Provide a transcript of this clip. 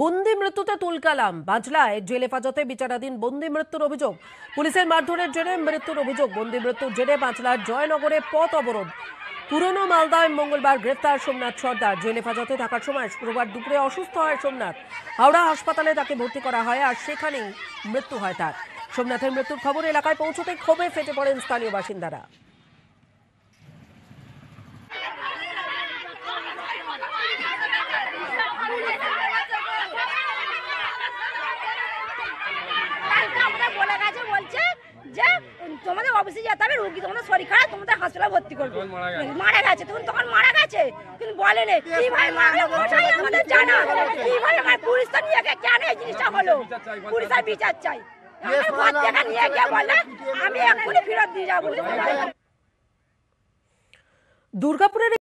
বন্দি মৃত্যুতে তুলকালাম বাজলায় জেলে হেফাজতে বিচারাধীন বন্দি মৃত্যুর অভিযোগ পুলিশের মারধরের জেরে মৃত্যুর অভিযোগ বন্দি মৃত্যুর জেরে বাঁচলার জয়নগরে পথ অবরোধ পুরনো মালদায় মঙ্গলবার গ্রেপ্তার সোমনাথ সর্দার জেলে হেফাজতে থাকার সময় শুক্রবার দুপুরে অসুস্থ হয় সোমনাথ হাওড়া হাসপাতালে তাকে ভর্তি করা হয় আর সেখানেই মৃত্যু হয় তার সোমনাথের মৃত্যুর খবর এলাকায় পৌঁছতে ক্ষোভে ফেটে পড়েন স্থানীয় বাসিন্দারা আমাদের বলে গেছে বলছে যে তোমাদের অফিসে যেতে হবে রুগী তোমাদের শরীর খারাপ তোমাদের হসপিটালে ভর্তি করবে মারা গেছে তখন তখন মারা গেছে কিন্তু বলে নেই কিভাবে আমাদের জানা কিভাবে আমার পুলিশটা নিয়ে কেন এই জিনিসটা হলো পুলিশের বিচার চাই নিয়ে বলে আমি এক্ষুনি ফেরত দিয়ে যাবো দুর্গাপুরের